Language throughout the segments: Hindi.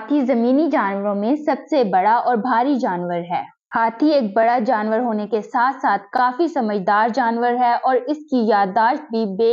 हाथी जमीनी जानवरों में सबसे बड़ा और भारी जानवर है हाथी एक बड़ा जानवर होने के साथ साथ काफी समझदार जानवर है और इसकी याददाश्त भी बे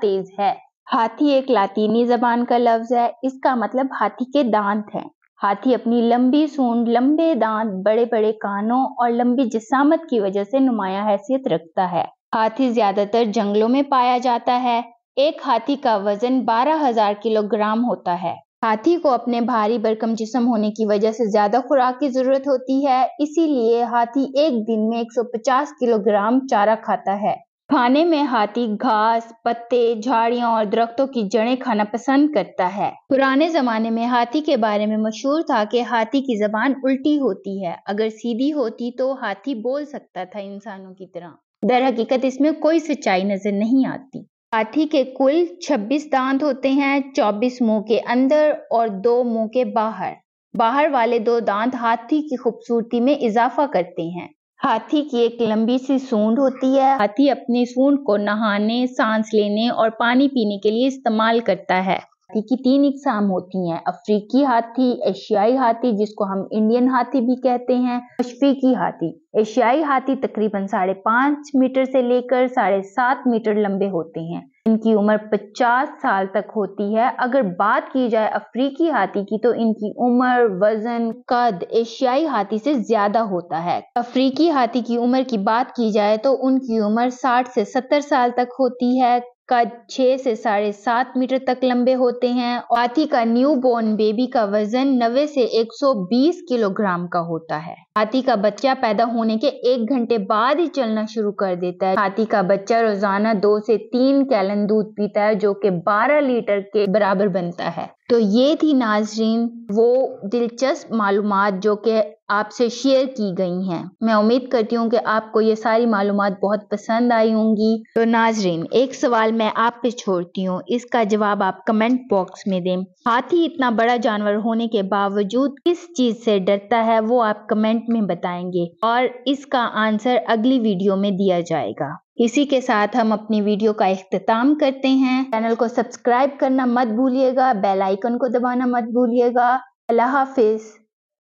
तेज है हाथी एक लातीनी जबान का लफ्ज है इसका मतलब हाथी के दांत हैं हाथी अपनी लंबी सूंड लंबे दांत बड़े बड़े कानों और लंबी जिसामत की वजह से नुमाया हैसियत रखता है हाथी ज्यादातर जंगलों में पाया जाता है एक हाथी का वजन बारह हजार किलोग्राम होता है हाथी को अपने भारी बरकम जिसम होने की वजह से ज़्यादा खुराक की ज़रूरत होती है इसीलिए हाथी एक दिन में 150 किलोग्राम चारा खाता है खाने में हाथी घास पत्ते झाड़ियों और दरख्तों की जड़ें खाना पसंद करता है पुराने जमाने में हाथी के बारे में मशहूर था कि हाथी की जबान उल्टी होती है अगर सीधी होती तो हाथी बोल सकता था इंसानों की तरह दर हकीकत इसमें कोई सच्चाई नजर नहीं आती हाथी के कुल 26 दांत होते हैं 24 मुंह के अंदर और दो मुंह के बाहर बाहर वाले दो दांत हाथी की खूबसूरती में इजाफा करते हैं हाथी की एक लंबी सी सूंड होती है हाथी अपनी सूंड को नहाने सांस लेने और पानी पीने के लिए इस्तेमाल करता है हाथी की तीन इकसाम होती हैं अफ्रीकी हाथी एशियाई हाथी जिसको हम इंडियन हाथी भी कहते हैं अशफीकी हाथी एशियाई हाथी तकरीबन साढ़े पांच मीटर से लेकर साढ़े सात मीटर लंबे होते हैं इनकी उम्र 50 साल तक होती है अगर बात की जाए अफ्रीकी हाथी की तो इनकी उम्र वजन कद एशियाई हाथी से ज्यादा होता है अफ्रीकी हाथी की उम्र की बात की जाए तो उनकी उम्र 60 से 70 साल तक होती है का छः से साढ़े सात मीटर तक लंबे होते हैं और हाथी का न्यू बोर्न बेबी का वजन नब्बे से 120 किलोग्राम का होता है हाथी का बच्चा पैदा होने के एक घंटे बाद ही चलना शुरू कर देता है हाथी का बच्चा रोजाना दो से तीन कैलन दूध पीता है जो कि 12 लीटर के बराबर बनता है तो ये थी नाजरीन वो दिलचस्प मालूम जो कि आपसे शेयर की गई हैं मैं उम्मीद करती हूँ कि आपको ये सारी मालूम बहुत पसंद आई होंगी तो नाजरीन एक सवाल मैं आप पे छोड़ती हूँ इसका जवाब आप कमेंट बॉक्स में दें हाथी इतना बड़ा जानवर होने के बावजूद किस चीज से डरता है वो आप कमेंट में बताएंगे और इसका आंसर अगली वीडियो में दिया जाएगा इसी के साथ हम अपनी वीडियो का अख्ताम करते हैं चैनल को सब्सक्राइब करना मत भूलिएगा बेल आइकन को दबाना मत भूलिएगा अल्लाह हाफिज़